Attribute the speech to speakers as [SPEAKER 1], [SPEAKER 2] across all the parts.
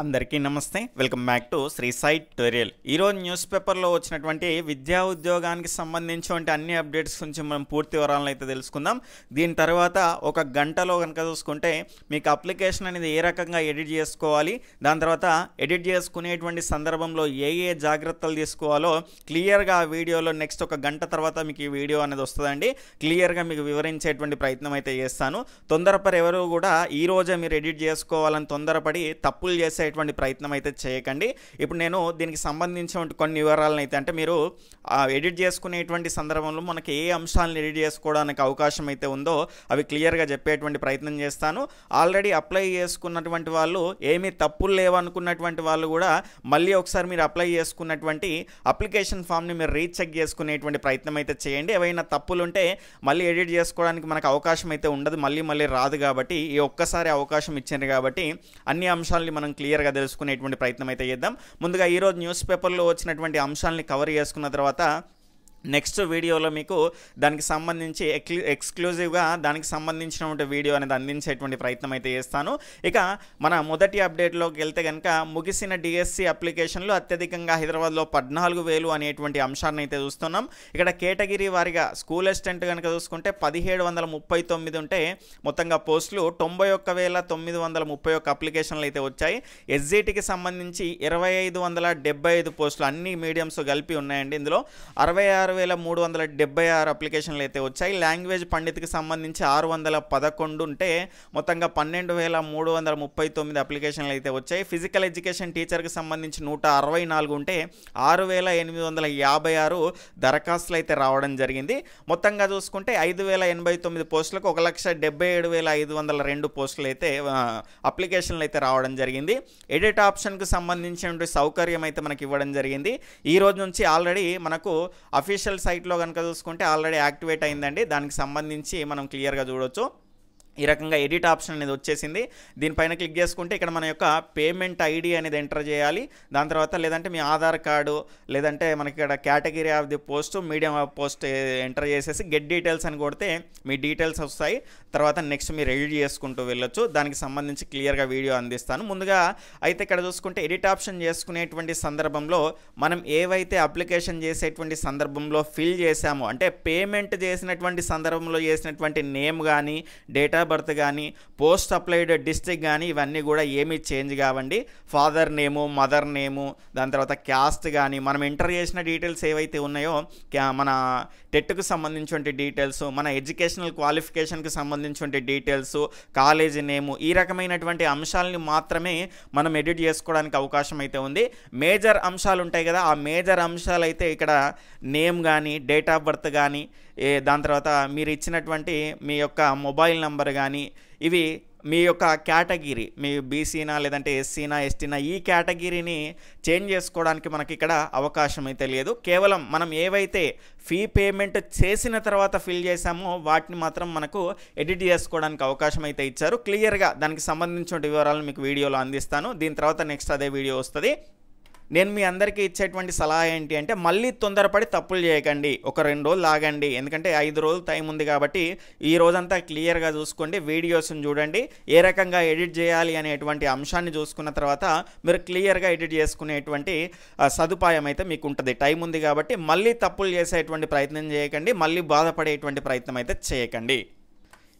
[SPEAKER 1] అందరికీ నమస్తే welcome back to Sri site tutorial ఈరోజు న్యూస్ పేపర్లో వచ్చినటువంటి విద్యా ఉద్యోగానికి సంబంధించి అన్ని అప్డేట్స్ గురించి మనం పూర్తి వివరాలను అయితే తెలుసుకుందాం దీని తర్వాత ఒక గంటలో కనుక చూసుకుంటే మీకు అప్లికేషన్ అనేది ఏ రకంగా ఎడిట్ చేసుకోవాలి దాని తర్వాత ఎడిట్ చేసుకునేటువంటి సందర్భంలో ఏ ఏ జాగ్రత్తలు తీసుకోవాలో క్లియర్గా ఆ వీడియోలో నెక్స్ట్ ఒక గంట తర్వాత మీకు ఈ వీడియో అనేది వస్తుందండి క్లియర్గా మీకు వివరించేటువంటి ప్రయత్నం అయితే చేస్తాను తొందరపడి ఎవరు కూడా ఈ రోజే మీరు ఎడిట్ చేసుకోవాలని తొందరపడి తప్పులు చేసే ఎటువంటి ప్రయత్నం అయితే చేయకండి ఇప్పుడు నేను దీనికి సంబంధించిన కొన్ని వివరాలను అయితే అంటే మీరు ఎడిట్ చేసుకునేటువంటి సందర్భంలో మనకి ఏ అంశాలను ఎడిట్ చేసుకోవడానికి అవకాశం అయితే ఉందో అవి క్లియర్గా చెప్పేటువంటి ప్రయత్నం చేస్తాను ఆల్రెడీ అప్లై చేసుకున్నటువంటి వాళ్ళు ఏమీ తప్పులు లేవనుకున్నటువంటి వాళ్ళు కూడా మళ్ళీ ఒకసారి మీరు అప్లై చేసుకున్నటువంటి అప్లికేషన్ ఫామ్ని మీరు రీచెక్ చేసుకునేటువంటి ప్రయత్నం అయితే చేయండి ఏవైనా తప్పులు ఉంటే మళ్ళీ ఎడిట్ చేసుకోవడానికి మనకు అవకాశం అయితే ఉండదు మళ్ళీ మళ్ళీ రాదు కాబట్టి ఈ ఒక్కసారి అవకాశం ఇచ్చింది కాబట్టి అన్ని అంశాలని మనం క్లియర్ క్లియర్గా తెలుసుకునేటువంటి ప్రయత్నం అయితే చేద్దాం ముందుగా ఈరోజు న్యూస్ పేపర్లో వచ్చినటువంటి అంశాలని కవర్ చేసుకున్న తర్వాత నెక్స్ట్ వీడియోలో మీకు దానికి సంబంధించి ఎక్స్క్లూజివ్గా దానికి సంబంధించినటువంటి వీడియో అనేది అందించేటువంటి ప్రయత్నం అయితే చేస్తాను ఇక మన మొదటి అప్డేట్లోకి వెళ్తే కనుక ముగిసిన డిఎస్సి అప్లికేషన్లు అత్యధికంగా హైదరాబాద్లో పద్నాలుగు వేలు అనేటువంటి అంశాన్ని అయితే చూస్తున్నాం ఇక్కడ కేటగిరీ వారిగా స్కూల్ అసిస్టెంట్ కనుక చూసుకుంటే పదిహేడు వందల ముప్పై తొమ్మిది ఉంటే మొత్తంగా పోస్టులు తొంభై ఒక్క తొమ్మిది వందల ముప్పై ఒక్క అప్లికేషన్లు అయితే వచ్చాయి ఎస్జిటికి సంబంధించి ఇరవై ఐదు వందల ఐదు పోస్టులు అన్ని మీడియంస్ కలిపి ఉన్నాయండి ఇందులో అరవై ఆరు ఆరు వేల మూడు వందల డెబ్బై ఆరు అప్లికేషన్లు అయితే వచ్చాయి లాంగ్వేజ్ పండిత్కి సంబంధించి ఆరు వందల పదకొండు ఉంటే మొత్తంగా పన్నెండు వేల మూడు వందల ముప్పై తొమ్మిది అప్లికేషన్లు అయితే వచ్చాయి ఫిజికల్ ఎడ్యుకేషన్ టీచర్కి సంబంధించి నూట అరవై నాలుగు ఉంటే ఆరు వేల ఎనిమిది వందల యాభై ఆరు దరఖాస్తులు అయితే రావడం జరిగింది మొత్తంగా చూసుకుంటే ఐదు వేల ఎనభై తొమ్మిది పోస్టులకు ఒక లక్ష డెబ్బై ఏడు వేల ఐదు వందల రెండు పోస్టులు అయితే అప్లికేషన్లు అయితే రావడం జరిగింది ఎడిట్ ఆప్షన్కి సంబంధించిన సౌకర్యం అయితే మనకి ఇవ్వడం జరిగింది ఈ రోజు నుంచి ఆల్రెడీ మనకు అఫీషియల్ అఫీషియల్ సైట్లో కనుక చూసుకుంటే ఆల్రెడీ యాక్టివేట్ అయిందండి దానికి సంబంధించి మనం క్లియర్గా చూడొచ్చు ఈ రకంగా ఎడిట్ ఆప్షన్ అనేది వచ్చేసింది దీనిపైన క్లిక్ చేసుకుంటే ఇక్కడ మన యొక్క పేమెంట్ ఐడి అనేది ఎంటర్ చేయాలి దాని తర్వాత లేదంటే మీ ఆధార్ కార్డు లేదంటే మనకి ఇక్కడ category of the post medium of post enter చేసేసి గెట్ డీటెయిల్స్ అని కొడితే మీ డీటెయిల్స్ వస్తాయి తర్వాత నెక్స్ట్ మీరు ఎడిట్ చేసుకుంటూ వెళ్ళొచ్చు దానికి సంబంధించి క్లియర్గా వీడియో అందిస్తాను ముందుగా అయితే ఇక్కడ చూసుకుంటే ఎడిట్ ఆప్షన్ చేసుకునేటువంటి సందర్భంలో మనం ఏవైతే అప్లికేషన్ చేసేటువంటి సందర్భంలో ఫిల్ చేసామో అంటే పేమెంట్ చేసినటువంటి సందర్భంలో చేసినటువంటి నేమ్ కానీ డేటా బర్త్ కానీ పోస్ట్ అప్లైడ్ డిస్ట్రిక్ట్ కానీ ఇవన్నీ కూడా ఏమీ చేంజ్ కావండి ఫాదర్ నేము మదర్ నేము దాని తర్వాత క్యాస్ట్ కానీ మనం ఎంటర్ చేసిన డీటెయిల్స్ ఏవైతే ఉన్నాయో మన టెట్కు సంబంధించిన డీటెయిల్స్ మన ఎడ్యుకేషనల్ క్వాలిఫికేషన్కి సంబంధించిన డీటెయిల్స్ కాలేజీ నేము ఈ రకమైనటువంటి అంశాలని మాత్రమే మనం ఎడిట్ చేసుకోవడానికి అవకాశం అయితే ఉంది మేజర్ అంశాలు ఉంటాయి కదా ఆ మేజర్ అంశాలు అయితే ఇక్కడ నేమ్ కానీ డేట్ ఆఫ్ బర్త్ కానీ దాని తర్వాత మీరు ఇచ్చినటువంటి మీ యొక్క మొబైల్ నెంబర్ చేస్తారు కానీ ఇవి మీ యొక్క కేటగిరీ మీ బీసీనా లేదంటే ఎస్సీనా ఎస్టీనా ఈ కేటగిరీని చేంజ్ చేసుకోవడానికి మనకి ఇక్కడ అవకాశం అయితే లేదు కేవలం మనం ఏవైతే ఫీ పేమెంట్ చేసిన తర్వాత ఫిల్ చేశామో వాటిని మాత్రం మనకు ఎడిట్ చేసుకోవడానికి అవకాశం అయితే ఇచ్చారు క్లియర్గా దానికి సంబంధించిన వివరాలు మీకు వీడియోలో అందిస్తాను దీని తర్వాత నెక్స్ట్ అదే వీడియో వస్తుంది నేను మీ అందరికీ ఇచ్చేటువంటి సలహా ఏంటి అంటే మళ్ళీ తొందరపడి తప్పులు చేయకండి ఒక రెండు రోజులు లాగండి ఎందుకంటే ఐదు రోజులు టైం ఉంది కాబట్టి ఈ రోజంతా క్లియర్గా చూసుకోండి వీడియోస్ని చూడండి ఏ రకంగా ఎడిట్ చేయాలి అనేటువంటి అంశాన్ని చూసుకున్న తర్వాత మీరు క్లియర్గా ఎడిట్ చేసుకునేటువంటి సదుపాయం అయితే మీకు ఉంటుంది టైం ఉంది కాబట్టి మళ్ళీ తప్పులు చేసేటువంటి ప్రయత్నం చేయకండి మళ్ళీ బాధపడేటువంటి ప్రయత్నం అయితే చేయకండి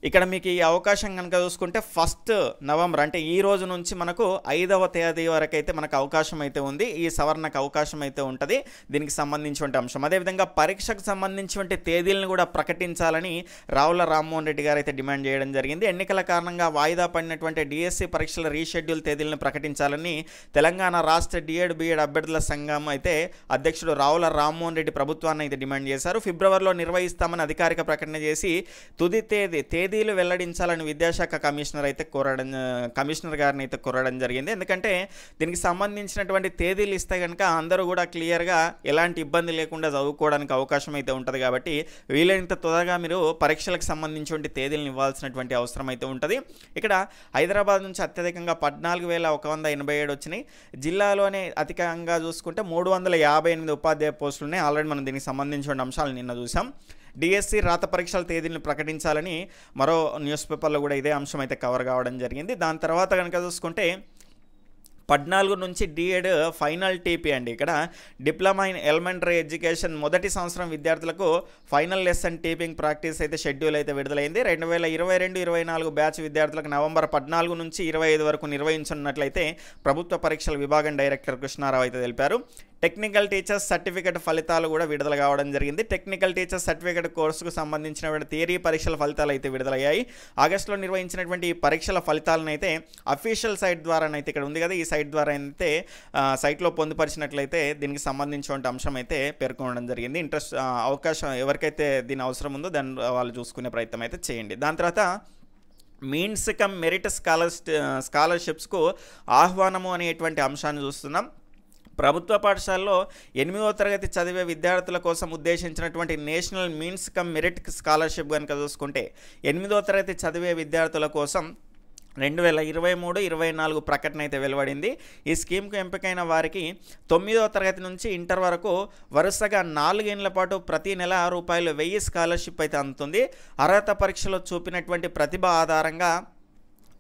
[SPEAKER 1] ఇక్కడ మీకు ఈ అవకాశం కనుక చూసుకుంటే ఫస్ట్ నవంబర్ అంటే ఈ రోజు నుంచి మనకు ఐదవ తేదీ వరకు అయితే మనకు అవకాశం అయితే ఉంది ఈ సవరణకు అవకాశం అయితే ఉంటుంది దీనికి సంబంధించినటువంటి అంశం అదేవిధంగా పరీక్షకు సంబంధించినటువంటి తేదీలను కూడా ప్రకటించాలని రావుల రామ్మోహన్ రెడ్డి గారు అయితే డిమాండ్ చేయడం జరిగింది ఎన్నికల కారణంగా వాయిదా పడినటువంటి డిఎస్సి e పరీక్షల రీషెడ్యూల్ తేదీలను ప్రకటించాలని తెలంగాణ రాష్ట్ర డిఎడ్ బిఎడ్ అభ్యర్థుల సంఘం అయితే అధ్యక్షుడు రావుల రామ్మోహన్ రెడ్డి ప్రభుత్వాన్ని అయితే డిమాండ్ చేశారు ఫిబ్రవరిలో నిర్వహిస్తామని అధికారిక ప్రకటన చేసి తుది తేదీ తేదీ తేదీలు వెల్లడించాలని విద్యాశాఖ కమిషనర్ అయితే కోరడం కమిషనర్ గారిని అయితే కోరడం జరిగింది ఎందుకంటే దీనికి సంబంధించినటువంటి తేదీలు ఇస్తే కనుక అందరూ కూడా క్లియర్గా ఎలాంటి ఇబ్బంది లేకుండా చదువుకోవడానికి అవకాశం అయితే ఉంటుంది కాబట్టి వీలైనంత త్వరగా మీరు పరీక్షలకు సంబంధించిన తేదీలను ఇవ్వాల్సినటువంటి అవసరం అయితే ఉంటుంది ఇక్కడ హైదరాబాద్ నుంచి అత్యధికంగా పద్నాలుగు వేల ఒక వంద ఎనభై ఏడు వచ్చినాయి జిల్లాలోనే అధికంగా చూసుకుంటే మూడు వందల యాభై ఎనిమిది ఉపాధ్యాయ పోస్టులు ఉన్నాయి ఆల్రెడీ మనం దీనికి సంబంధించిన అంశాలు నిన్న చూసాం డిఎస్సి రాత పరీక్షల తేదీలను ప్రకటించాలని మరో న్యూస్ పేపర్లో కూడా ఇదే అంశం అయితే కవర్ కావడం జరిగింది దాని తర్వాత కనుక చూసుకుంటే పద్నాలుగు నుంచి డిఎడ్ ఫైనల్ టీపీ అండి ఇక్కడ డిప్లొమా ఇన్ ఎలిమెంటరీ ఎడ్యుకేషన్ మొదటి సంవత్సరం విద్యార్థులకు ఫైనల్ లెసన్ టీపింగ్ ప్రాక్టీస్ అయితే షెడ్యూల్ అయితే విడుదలైంది రెండు వేల ఇరవై రెండు ఇరవై నాలుగు బ్యాచ్ విద్యార్థులకు నవంబర్ పద్నాలుగు నుంచి ఇరవై ఐదు వరకు నిర్వహించనున్నట్లయితే ప్రభుత్వ పరీక్షల విభాగం డైరెక్టర్ కృష్ణారావు అయితే తెలిపారు టెక్నికల్ టీచర్స్ సర్టిఫికేట్ ఫలితాలు కూడా విడుదల కావడం జరిగింది టెక్నికల్ టీచర్స్ సర్టిఫికేట్ కోర్సుకు సంబంధించిన థియరీ పరీక్షల ఫలితాలు అయితే విడుదలయ్యాయి ఆగస్టులో నిర్వహించినటువంటి ఈ పరీక్షల ఫలితాలను అయితే అఫీషియల్ సైట్ ద్వారానైతే ఇక్కడ ఉంది కదా ఈ సైట్ ద్వారా అయితే సైట్లో పొందుపరిచినట్లయితే దీనికి సంబంధించిన అంశం అయితే పేర్కొనడం జరిగింది ఇంట్రెస్ట్ అవకాశం ఎవరికైతే దీని అవసరం ఉందో దాన్ని వాళ్ళు చూసుకునే ప్రయత్నం అయితే చేయండి దాని తర్వాత మీన్స్ కమ్ మెరిట్ స్కాలర్ స్కాలర్షిప్స్కు ఆహ్వానము అనేటువంటి అంశాన్ని చూస్తున్నాం ప్రభుత్వ పాఠశాలలో ఎనిమిదో తరగతి చదివే విద్యార్థుల కోసం ఉద్దేశించినటువంటి national means cum merit scholarship కనుక చూసుకుంటే ఎనిమిదో తరగతి చదివే విద్యార్థుల కోసం రెండు వేల ఇరవై మూడు ఇరవై నాలుగు ప్రకటన అయితే వెలువడింది ఈ స్కీమ్కు ఎంపికైన వారికి తొమ్మిదో తరగతి నుంచి ఇంటర్ వరకు వరుసగా నాలుగేళ్ల పాటు ప్రతి నెల రూపాయలు వెయ్యి స్కాలర్షిప్ అయితే అందుతుంది అర్హత పరీక్షలో చూపినటువంటి ప్రతిభ ఆధారంగా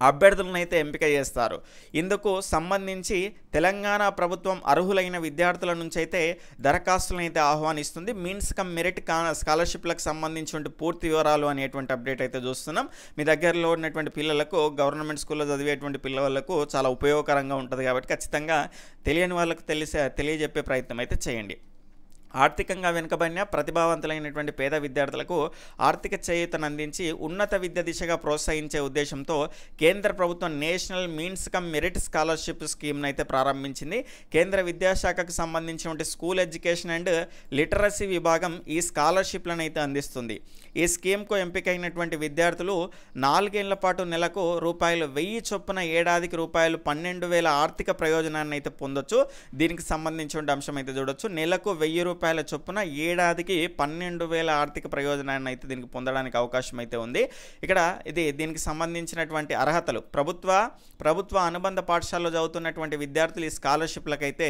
[SPEAKER 1] అభ్యర్థులను అయితే ఎంపిక చేస్తారు ఇందుకు సంబంధించి తెలంగాణ ప్రభుత్వం అర్హులైన విద్యార్థుల నుంచి అయితే దరఖాస్తులను అయితే ఆహ్వానిస్తుంది మీన్స్ కమ్ మెరిట్ స్కాలర్షిప్లకు సంబంధించిన పూర్తి వివరాలు అనేటువంటి అప్డేట్ అయితే చూస్తున్నాం మీ దగ్గరలో ఉన్నటువంటి పిల్లలకు గవర్నమెంట్ స్కూల్లో చదివేటువంటి పిల్లలకు చాలా ఉపయోగకరంగా ఉంటుంది కాబట్టి ఖచ్చితంగా తెలియని వాళ్ళకు తెలిసే తెలియజెప్పే ప్రయత్నం అయితే చేయండి ఆర్థికంగా వెనుకబడిన ప్రతిభావంతులైనటువంటి పేద విద్యార్థులకు ఆర్థిక చేయూతను అందించి ఉన్నత విద్య దిశగా ప్రోత్సహించే ఉద్దేశంతో కేంద్ర ప్రభుత్వం national means cum merit scholarship స్కీమ్ను అయితే ప్రారంభించింది కేంద్ర విద్యాశాఖకు సంబంధించినటువంటి స్కూల్ ఎడ్యుకేషన్ అండ్ లిటరసీ విభాగం ఈ స్కాలర్షిప్లను అయితే అందిస్తుంది ఈ స్కీమ్కు ఎంపిక అయినటువంటి విద్యార్థులు నాలుగేళ్ల పాటు నెలకు రూపాయలు వెయ్యి చొప్పున ఏడాదికి రూపాయలు పన్నెండు వేల ఆర్థిక ప్రయోజనాన్ని అయితే పొందొచ్చు దీనికి సంబంధించిన అంశం అయితే చూడొచ్చు నెలకు వెయ్యి రూపాయల చొప్పున ఏడాదికి పన్నెండు వేల ఆర్థిక ప్రయోజనాన్ని అయితే దీనికి పొందడానికి అవకాశం అయితే ఉంది ఇక్కడ ఇది దీనికి సంబంధించినటువంటి అర్హతలు ప్రభుత్వ ప్రభుత్వ అనుబంధ పాఠశాలలో చదువుతున్నటువంటి విద్యార్థులు ఈ స్కాలర్షిప్లకైతే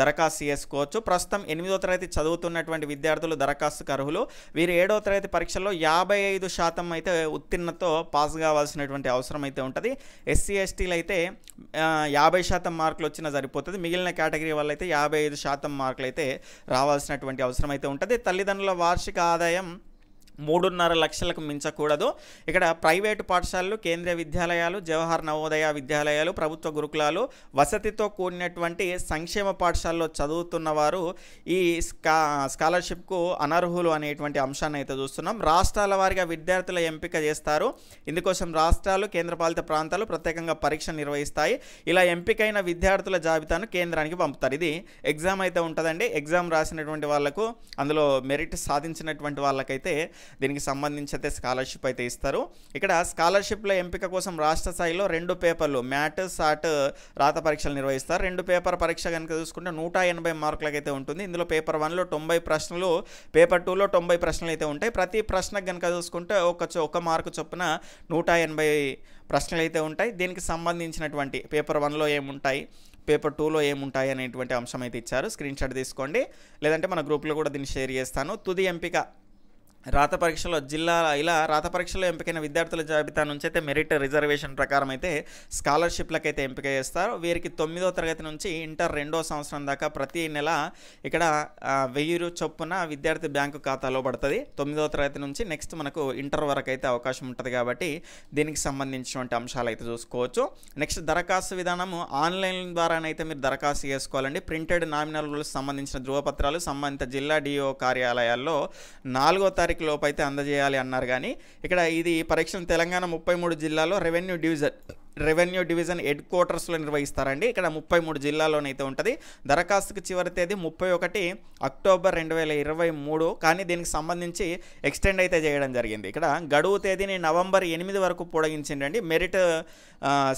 [SPEAKER 1] దరఖాస్తు చేసుకోవచ్చు ప్రస్తుతం ఎనిమిదో తరగతి చదువుతున్నటువంటి విద్యార్థులు దరఖాస్తుకు అర్హులు వీరు ఏడో తరగతి పరీక్ష పరీక్షలో యాభై ఐదు శాతం అయితే ఉత్తీర్ణతో పాస్ కావాల్సినటువంటి అవసరం అయితే ఉంటుంది ఎస్సీ ఎస్టీలు అయితే యాభై శాతం మార్కులు వచ్చినా సరిపోతుంది మిగిలిన కేటగిరీ వల్ల అయితే యాభై ఐదు శాతం మార్కులు అయితే రావాల్సినటువంటి అవసరం అయితే ఉంటుంది తల్లిదండ్రుల వార్షిక ఆదాయం మూడున్నర లక్షలకు మించకూడదు ఇక్కడ ప్రైవేటు పాఠశాలలు కేంద్రీయ విద్యాలయాలు జవహర్ నవోదయ విద్యాలయాలు ప్రభుత్వ గురుకులాలు వసతితో కూడినటువంటి సంక్షేమ పాఠశాలలో చదువుతున్న వారు ఈ స్కా స్కాలర్షిప్కు అనర్హులు అనేటువంటి అంశాన్ని అయితే చూస్తున్నాం రాష్ట్రాల వారిగా విద్యార్థుల ఎంపిక చేస్తారు ఇందుకోసం రాష్ట్రాలు కేంద్రపాలిత ప్రాంతాలు ప్రత్యేకంగా పరీక్ష నిర్వహిస్తాయి ఇలా ఎంపికైన విద్యార్థుల జాబితాను కేంద్రానికి పంపుతారు ఇది ఎగ్జామ్ అయితే ఉంటుందండి ఎగ్జామ్ రాసినటువంటి వాళ్లకు అందులో మెరిట్ సాధించినటువంటి వాళ్ళకైతే దీనికి సంబంధించి అయితే స్కాలర్షిప్ అయితే ఇస్తారు ఇక్కడ స్కాలర్షిప్ల ఎంపిక కోసం రాష్ట్ర స్థాయిలో రెండు పేపర్లు మ్యాట్ సాట్ రాత పరీక్షలు నిర్వహిస్తారు రెండు పేపర్ పరీక్ష కనుక చూసుకుంటే నూట ఎనభై మార్కులకైతే ఉంటుంది ఇందులో పేపర్ వన్లో తొంభై ప్రశ్నలు పేపర్ టూలో తొంభై ప్రశ్నలు అయితే ఉంటాయి ప్రతి ప్రశ్న కనుక చూసుకుంటే ఒక ఒక మార్కు చొప్పున నూట ఎనభై ప్రశ్నలు అయితే ఉంటాయి దీనికి సంబంధించినటువంటి పేపర్ వన్లో ఏముంటాయి పేపర్ టూలో ఏముంటాయి అనేటువంటి అంశం అయితే ఇచ్చారు స్క్రీన్ షాట్ తీసుకోండి లేదంటే మన గ్రూప్లో కూడా దీన్ని షేర్ చేస్తాను తుది ఎంపిక రాత పరీక్షలో జిల్లా ఇలా రాత పరీక్షలో ఎంపికైన విద్యార్థుల జాబితా నుంచి అయితే మెరిట్ రిజర్వేషన్ ప్రకారం అయితే స్కాలర్షిప్లకైతే ఎంపిక చేస్తారు వీరికి తొమ్మిదో తరగతి నుంచి ఇంటర్ రెండో సంవత్సరం దాకా ప్రతి నెల ఇక్కడ వెయ్యి చొప్పున విద్యార్థి బ్యాంకు ఖాతాలో పడుతుంది తొమ్మిదో తరగతి నుంచి నెక్స్ట్ మనకు ఇంటర్ వరకు అయితే అవకాశం ఉంటుంది కాబట్టి దీనికి సంబంధించినటువంటి అంశాలు అయితే చూసుకోవచ్చు నెక్స్ట్ దరఖాస్తు విధానము ఆన్లైన్ ద్వారానైతే మీరు దరఖాస్తు చేసుకోవాలండి ప్రింటెడ్ నామినల్ సంబంధించిన ధృవపత్రాలు సంబంధిత జిల్లా డిఓ కార్యాలయాల్లో నాలుగో తారీఖు తారీఖు లోపు అయితే అందజేయాలి అన్నారు కానీ ఇక్కడ ఇది పరీక్షను తెలంగాణ ముప్పై మూడు జిల్లాలో రెవెన్యూ డివిజన్ రెవెన్యూ డివిజన్ హెడ్ క్వార్టర్స్లో నిర్వహిస్తారండి ఇక్కడ ముప్పై మూడు జిల్లాలోనైతే ఉంటుంది దరఖాస్తుకు చివరి తేదీ ముప్పై ఒకటి అక్టోబర్ రెండు వేల ఇరవై మూడు కానీ దీనికి సంబంధించి ఎక్స్టెండ్ అయితే చేయడం జరిగింది ఇక్కడ గడువు తేదీని నవంబర్ ఎనిమిది వరకు అండి మెరిట్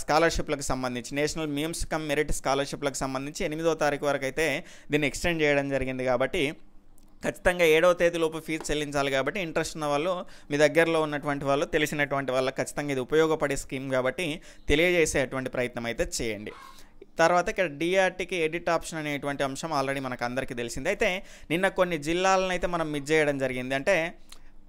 [SPEAKER 1] స్కాలర్షిప్లకు సంబంధించి నేషనల్ మీమ్స్ కమ్ మెరిట్ స్కాలర్షిప్లకు సంబంధించి ఎనిమిదో తారీఖు వరకు అయితే దీన్ని ఎక్స్టెండ్ చేయడం జరిగింది కాబట్టి ఖచ్చితంగా ఏడవ తేదీలోపు ఫీజు చెల్లించాలి కాబట్టి ఇంట్రెస్ట్ ఉన్న వాళ్ళు మీ దగ్గరలో ఉన్నటువంటి వాళ్ళు తెలిసినటువంటి వాళ్ళ ఖచ్చితంగా ఇది ఉపయోగపడే స్కీమ్ కాబట్టి తెలియజేసేటువంటి ప్రయత్నం అయితే చేయండి తర్వాత ఇక్కడ డిఆర్టీకి ఎడిట్ ఆప్షన్ అనేటువంటి అంశం ఆల్రెడీ మనకు అందరికీ తెలిసింది అయితే నిన్న కొన్ని జిల్లాలను అయితే మనం మిస్ చేయడం జరిగింది అంటే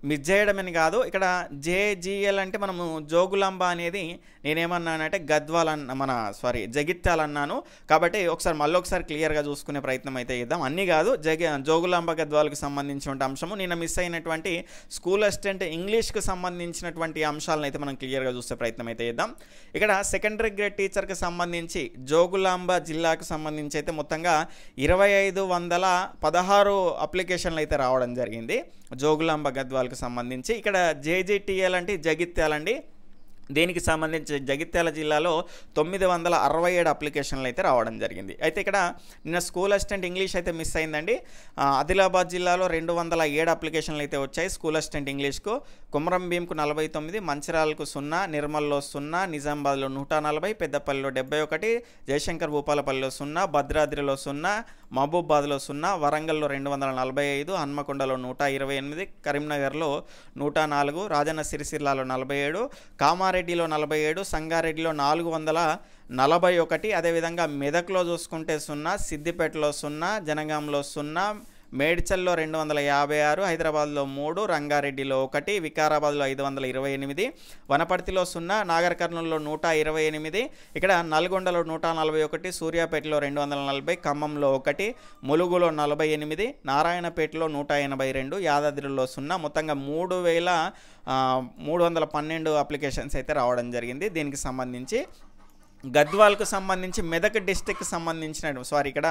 [SPEAKER 1] మిస్ చేయడమని కాదు ఇక్కడ జేజిఎల్ అంటే మనము జోగులాంబ అనేది నేనేమన్నానంటే గద్వాల్ అన్న మన సారీ జగిత్యాల్ అన్నాను కాబట్టి ఒకసారి మళ్ళీ ఒకసారి క్లియర్గా చూసుకునే ప్రయత్నం అయితే ఇద్దాం అన్నీ కాదు జగ జోగులాంబ గద్వాలకు సంబంధించిన అంశము నేను మిస్ అయినటువంటి స్కూల్ అసిస్టెంట్ ఇంగ్లీష్కి సంబంధించినటువంటి అంశాలను అయితే మనం క్లియర్గా చూసే ప్రయత్నం అయితే ఇద్దాం ఇక్కడ సెకండరీ గ్రేడ్ టీచర్కి సంబంధించి జోగులాంబ జిల్లాకు సంబంధించి అయితే మొత్తంగా ఇరవై ఐదు వందల పదహారు అప్లికేషన్లు అయితే రావడం జరిగింది జోగులాంబ గద్వాల్ సంబంధించి ఇక్కడ జేజేటీఎల్ అంటే జగిత్యాలండి దీనికి సంబంధించి జగిత్యాల జిల్లాలో తొమ్మిది వందల అరవై ఏడు అప్లికేషన్లు అయితే రావడం జరిగింది అయితే ఇక్కడ నిన్న స్కూల్ అసిస్టెంట్ ఇంగ్లీష్ అయితే మిస్ అయిందండి ఆదిలాబాద్ జిల్లాలో రెండు వందల ఏడు అప్లికేషన్లు అయితే వచ్చాయి స్కూల్ అసిస్టెంట్ ఇంగ్లీష్కు కుమరం భీంకు నలభై తొమ్మిది మంచిరాలకు సున్నా నిర్మల్లో సున్నా నిజామాబాద్లో నూట నలభై పెద్దపల్లిలో డెబ్బై ఒకటి జయశంకర్ భూపాలపల్లిలో సున్నా భద్రాద్రిలో సున్నా మహబూబాద్లో సున్నా వరంగల్లో రెండు వందల నలభై ఐదు హన్మకొండలో నూట ఇరవై ఎనిమిది కరీంనగర్లో నూట నాలుగు రాజన్న సిరిసిల్లాలో నలభై ఏడు కామా కామారెడ్డిలో నలభై ఏడు సంగారెడ్డిలో నాలుగు వందల నలభై ఒకటి అదేవిధంగా మెదక్లో చూసుకుంటే సున్నా సిద్దిపేటలో సున్నా జనగాంలో సున్నా మేడ్చల్లో రెండు వందల యాభై ఆరు హైదరాబాద్లో మూడు రంగారెడ్డిలో ఒకటి వికారాబాద్లో ఐదు వందల ఇరవై ఎనిమిది వనపర్తిలో సున్నా నాగర్ నూట ఇరవై ఎనిమిది ఇక్కడ నల్గొండలో నూట నలభై ఒకటి సూర్యాపేటలో రెండు వందల నలభై ఖమ్మంలో ఒకటి ములుగులో నలభై ఎనిమిది నారాయణపేటలో నూట ఎనభై రెండు యాదాద్రిలో సున్నా మొత్తంగా మూడు వేల మూడు వందల పన్నెండు అప్లికేషన్స్ అయితే రావడం జరిగింది దీనికి సంబంధించి గద్వాల్కు సంబంధించి మెదక్ డిస్టిక్కి సంబంధించిన సారీ ఇక్కడ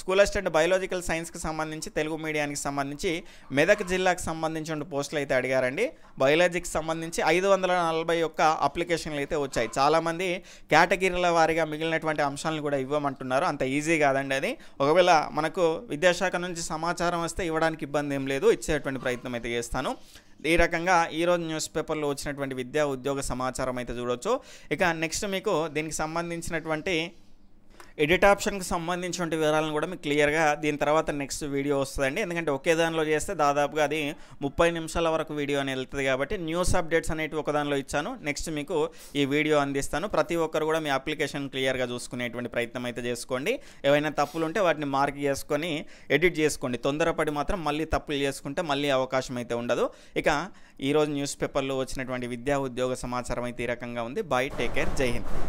[SPEAKER 1] స్కూల్ అసిస్టెంట్ బయోలాజికల్ సైన్స్కి సంబంధించి తెలుగు మీడియానికి సంబంధించి మెదక్ జిల్లాకు సంబంధించిన పోస్టులు అయితే అడిగారండి బయాలజీకి సంబంధించి ఐదు వందల నలభై ఒక్క అప్లికేషన్లు అయితే వచ్చాయి చాలామంది కేటగిరీల వారిగా మిగిలినటువంటి అంశాలను కూడా ఇవ్వమంటున్నారు అంత ఈజీ కాదండి అది ఒకవేళ మనకు విద్యాశాఖ నుంచి సమాచారం వస్తే ఇవ్వడానికి ఇబ్బంది ఏం లేదు ఇచ్చేటువంటి ప్రయత్నం అయితే చేస్తాను ఈ రకంగా ఈరోజు న్యూస్ పేపర్లో వచ్చినటువంటి విద్యా ఉద్యోగ సమాచారం అయితే చూడొచ్చు ఇక నెక్స్ట్ మీకు దీనికి సంబంధించి సంబంధించినటువంటి ఎడిట్ ఆప్షన్కి సంబంధించిన వివరాలను కూడా మీకు క్లియర్గా దీని తర్వాత నెక్స్ట్ వీడియో వస్తుందండి ఎందుకంటే ఒకే దానిలో చేస్తే దాదాపుగా అది ముప్పై నిమిషాల వరకు వీడియో అనేది వెళ్తుంది కాబట్టి న్యూస్ అప్డేట్స్ అనేటివి ఒక దానిలో ఇచ్చాను నెక్స్ట్ మీకు ఈ వీడియో అందిస్తాను ప్రతి ఒక్కరు కూడా మీ అప్లికేషన్ క్లియర్గా చూసుకునేటువంటి ప్రయత్నం అయితే చేసుకోండి ఏవైనా తప్పులు ఉంటే వాటిని మార్క్ చేసుకొని ఎడిట్ చేసుకోండి తొందరపడి మాత్రం మళ్ళీ తప్పులు చేసుకుంటే మళ్ళీ అవకాశం అయితే ఉండదు ఇక ఈరోజు న్యూస్ పేపర్లో వచ్చినటువంటి విద్యా ఉద్యోగ సమాచారం అయితే ఈ రకంగా ఉంది బాయ్ టేక్ కేర్ జై హింద్